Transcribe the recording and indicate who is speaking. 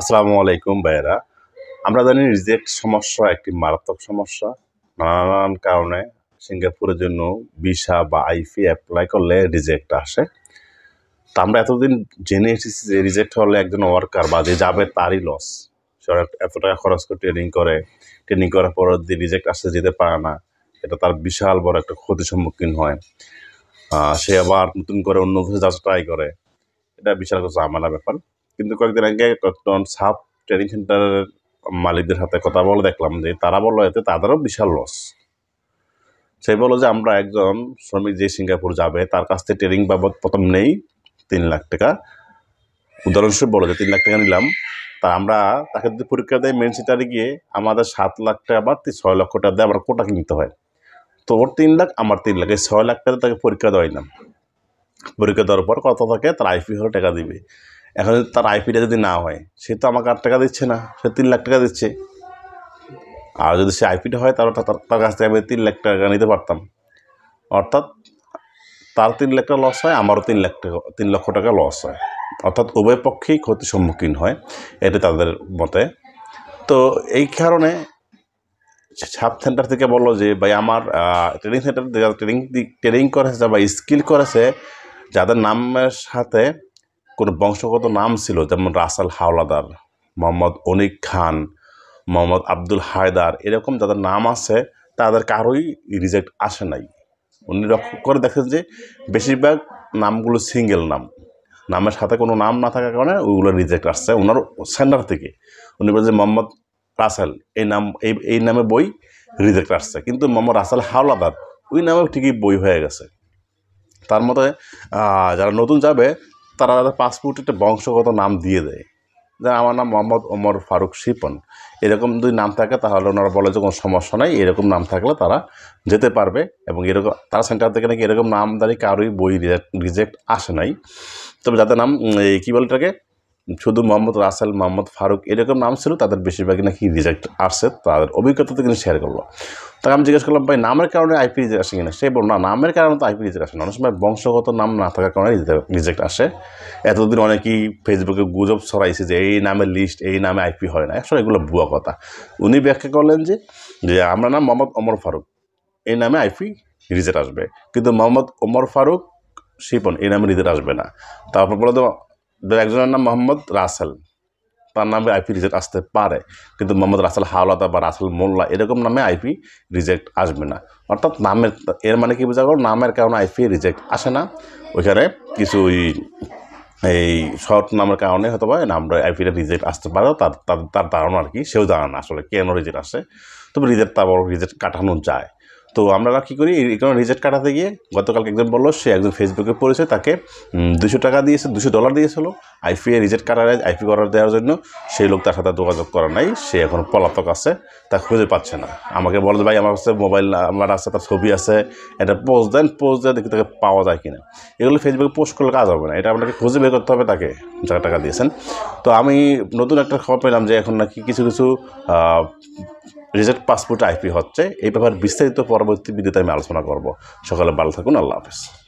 Speaker 1: আসসালামু আলাইকুম ভাইরা আমরা জানি রিজেক্ট সমস্যা একটি মারাত্মক সমস্যা নানান কারণে সিঙ্গাপুরের জন্য ভিসা বা আইফি অ্যাপ্লাই করলে রিজেক্ট আসে তা আমরা এতদিন জেনে এসেছি যে রিজেক্ট হলে একজন ওয়ার্কার বা যে যাবে তারই লস সে এত টাকা খরচ করে ট্রেনিং করে ট্রেনিং করার পর যদি রিজেক্ট আসতে যেতে পারে না এটা তার বিশাল বড় একটা ক্ষতির সম্মুখীন হয় সে আবার নতুন করে অন্য যা ট্রাই করে এটা বিশাল একটা আমার ব্যাপার কিন্তু কয়েকদিন আগে কয়েকজন সাব ট্রেনিং সেন্টারের মালিকদের সাথে কথা বলে দেখলাম যে তারা বললো এতে তাদেরও বিশাল লস সে বলো যে আমরা একজন শ্রমিক যে সিঙ্গাপুর যাবে তার কাছ থেকে ট্রেনিং বাবদ প্রথম নেই তিন লাখ টাকা উদাহরণস্বরূপ বলো যে তিন লাখ টাকা নিলাম তা আমরা তাকে যদি পরীক্ষা দেয় মেন সিটারে গিয়ে আমাদের সাত লাখ টাকা বা ছয় লক্ষ টাকা দিয়ে আমার কোটা কিনতে হয় তো ওর তিন লাখ আমার তিন লাখ এই ছয় লাখ টাকা তাকে পরীক্ষা দেওয়াই না পরীক্ষা দেওয়ার পর কত থাকে তার আইপি হলে টাকা দিবে এখন তার আইপিটা যদি না হয় সে তো আমাকে আট টাকা দিচ্ছে না সে তিন লাখ টাকা দিচ্ছে আর যদি সে আইপিটা হয় তাহলে তার কাছ থেকে আমি তিন লাখ টাকা নিতে পারতাম অর্থাৎ তার তিন লাখ টাকা লস হয় আমারও তিন লাখ টাকা তিন লক্ষ টাকা লস হয় অর্থাৎ উভয় পক্ষেই ক্ষতির সম্মুখীন হয় এটা তাদের মতে তো এই কারণে সাব সেন্টার থেকে বললো যে ভাই আমার ট্রেনিং সেন্টার ট্রেনিং ট্রেনিং করেছে বা স্কিল করেছে যাদের নামের সাথে কোনো বংশগত নাম ছিল যেমন রাসাল হাওলাদার মোহাম্মদ অনিক খান মোহাম্মদ আব্দুল হায়দার এরকম যাদের নাম আছে তাদের কারোই রিজেক্ট আসে নাই উনি লক্ষ্য করে দেখেন যে বেশিরভাগ নামগুলো সিঙ্গেল নাম নামের সাথে কোনো নাম না থাকার কারণে ওইগুলো রিজেক্ট আসছে ওনার সেন্টার থেকে উনি বলছে মোহাম্মদ রাসেল এই নাম এই এই নামে বই রিজেক্ট আসছে কিন্তু মোহাম্মদ রাসাল হাওলাদার ওই নামে ঠিকই বই হয়ে গেছে তার মতে যারা নতুন যাবে তারা পাসপোর্টে একটা বংশগত নাম দিয়ে দেয় যে আমার নাম মোহাম্মদ ওমর ফারুক শিপন এরকম যদি নাম থাকে তাহলে ওনারা বলে যে কোনো সমস্যা নাই এরকম নাম থাকলে তারা যেতে পারবে এবং এরকম তারা সেন্টার থেকে নাকি এরকম নামদারি কারোই বই রিজেক্ট আসে নাই তবে যাদের নাম এই কী বলে এটাকে শুধু মোহাম্মদ রাসেল মোহাম্মদ ফারুক এরকম নাম ছিল তাদের বেশিরভাগই নাকি রিজেক্ট আসছে তাদের অভিজ্ঞতা কিন্তু শেয়ার করলো তাকে আমি জিজ্ঞেস করলাম ভাই নামের কারণে আইপি রিজেক্ট আসে কিনা সে বলল না নামের কারণে তো আইপি রিজেক্ট আসে না অনেক সময় বংশগত নাম না থাকার কারণে রিজেক্ট আসে এতদিন অনেকেই ফেসবুকে গুজব ছড়াইছে যে এই নামে লিস্ট এই নামে আইপি হয় না আসলে এগুলো ভুয়া কথা উনি ব্যাখ্যা করলেন যে যে আমার নাম মোহাম্মদ ওমর ফারুক এই নামে আইপি রিজেক্ট আসবে কিন্তু মোহাম্মদ ওমর ফারুক শিপন এই নামে রিজেক্ট আসবে না তারপর বলে তো একজনের নাম মোহাম্মদ রাসেল তার নামে আইপি রিজেক্ট আসতে পারে কিন্তু মোহাম্মদ রাসেল হাওলাদা বা রাসেল মোল্লা এরকম নামে আইপি রিজেক্ট আসবে না অর্থাৎ নামের এর মানে কি বোঝা গেল নামের কারণে আইপি রিজেক্ট আসে না ওইখানে কিছু এই শর্ট নামের কারণে হয়তো বা নামটা আইপিটা রিজেক্ট আসতে পারে তার তার ধারণা আর কি সেও জানা না আসলে কেন রিজেক্ট আসে তবে রিজেক্ট তারপর রিজেক্ট কাটানো যায় তো আমরা কী করি কোনো রিজেক্ট কাটাতে গিয়ে গতকালকে একজন বললো সে একজন ফেসবুকে পড়েছে তাকে দুশো টাকা দিয়েছে দুশো ডলার দিয়েছিল আইপিএ রিজেক্ট কাটার আইপি করার দেওয়ার জন্য সেই লোক তার সাথে যোগাযোগ করা নাই সে এখন পলাতক আছে তা খুঁজে পাচ্ছে না আমাকে বলে ভাই আমার কাছে মোবাইল আমার আছে তার ছবি আছে এটা পোস্ট দেন পোস্ট দেয় দেখি তাকে পাওয়া যায় কিনা এগুলো ফেসবুকে পোস্ট করলে কাজ হবে না এটা আপনাকে খুঁজে বের করতে হবে তাকে যারা টাকা দিয়েছেন তো আমি নতুন একটা খবর পেলাম যে এখন নাকি কিছু কিছু রিজেক্ট পাসপোর্ট আইপি হচ্ছে এই ব্যাপারে বিস্তারিত পরবর্তী বিদ্যুতে আমি আলোচনা করব সকালে ভালো থাকুন আল্লাহ হাফিজ